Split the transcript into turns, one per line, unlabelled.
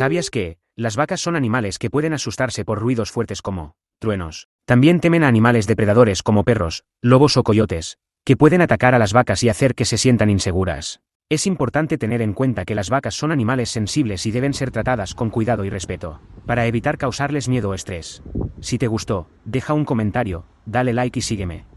¿Sabías que, las vacas son animales que pueden asustarse por ruidos fuertes como truenos? También temen a animales depredadores como perros, lobos o coyotes, que pueden atacar a las vacas y hacer que se sientan inseguras. Es importante tener en cuenta que las vacas son animales sensibles y deben ser tratadas con cuidado y respeto, para evitar causarles miedo o estrés. Si te gustó, deja un comentario, dale like y sígueme.